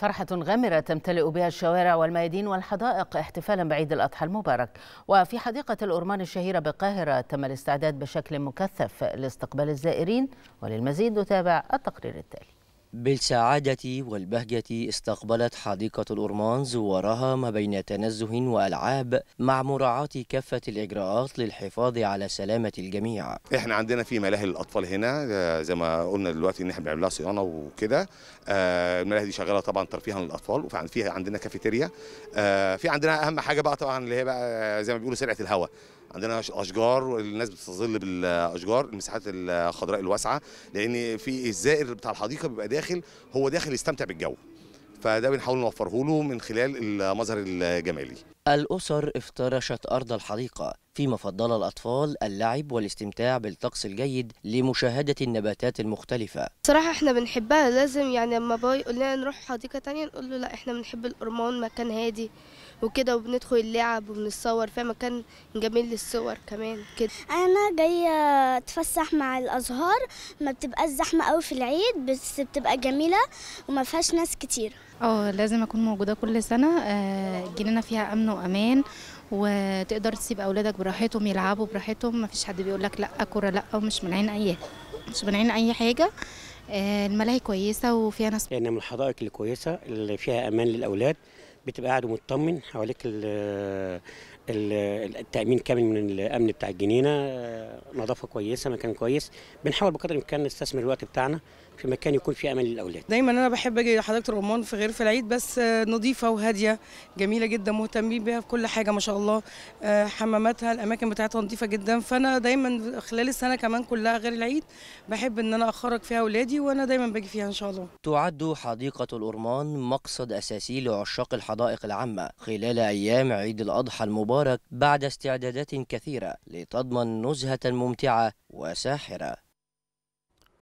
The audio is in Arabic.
فرحة غامرة تمتلئ بها الشوارع والميادين والحدائق احتفالا بعيد الأضحى المبارك وفي حديقة الأورمان الشهيرة بالقاهرة تم الاستعداد بشكل مكثف لاستقبال الزائرين وللمزيد نتابع التقرير التالي بالسعادة والبهجة استقبلت حديقة الأورمانز زوارها ما بين تنزه وألعاب مع مراعاة كافة الإجراءات للحفاظ على سلامة الجميع إحنا عندنا في ملاهي للأطفال هنا آه، زي ما قلنا دلوقتي إن إحنا بنعمل لها صيانة وكده آه، الملاهي دي شغالة طبعا ترفيها للأطفال وفيها عندنا كافيتيريا آه، في عندنا أهم حاجة بقى طبعا اللي هي بقى زي ما بيقولوا سرعة الهواء عندنا اشجار الناس بتستظل بالاشجار المساحات الخضراء الواسعه لان في الزائر بتاع الحديقه بيبقى داخل هو داخل يستمتع بالجو فده بنحاول نوفره له من خلال المظهر الجمالي الأسر افترشت أرض الحديقة فيما فضل الأطفال اللعب والاستمتاع بالطقس الجيد لمشاهدة النباتات المختلفة صراحة احنا بنحبها لازم يعني لما بابا يقول لنا نروح حديقة تانية نقول له لا احنا بنحب الأرمان مكان هادي وكده وبندخل اللعب وبنتصور فيها مكان جميل للصور كمان كده أنا جاية أتفسح مع الأزهار ما بتبقاش زحمة قوي في العيد بس بتبقى جميلة وما فيهاش ناس كتير اه لازم أكون موجودة كل سنة آه جنينة فيها أمن وامان وتقدر تسيب اولادك براحتهم يلعبوا براحتهم ما فيش حد بيقول لك لا كره لا ومش من عين اي مش من عين اي حاجه آه، الملاهي كويسه وفيها ناس يعني من الحدائق الكويسه اللي فيها امان للاولاد بتبقى قاعد مطمن حواليك التامين كامل من الامن بتاع الجنينه آه، نظافه كويسه مكان كويس بنحاول بقدر الامكان نستثمر الوقت بتاعنا في مكان يكون فيه امل للاولاد دايما انا بحب اجي لحضرتك الرمان في غير في العيد بس آه، نظيفه وهاديه جميله جدا مهتمين بيها في كل حاجه ما شاء الله آه، حماماتها الاماكن بتاعتها نظيفه جدا فانا دايما خلال السنه كمان كلها غير العيد بحب ان انا اخرج فيها اولادي وانا دايما باجي فيها ان شاء الله تعد حديقه الأرمان مقصد اساسي لعشاق الحدائق العامه خلال ايام عيد الاضحى المبارك بعد بعد استعدادات كثيرة لتضمن نزهة ممتعة وساحرة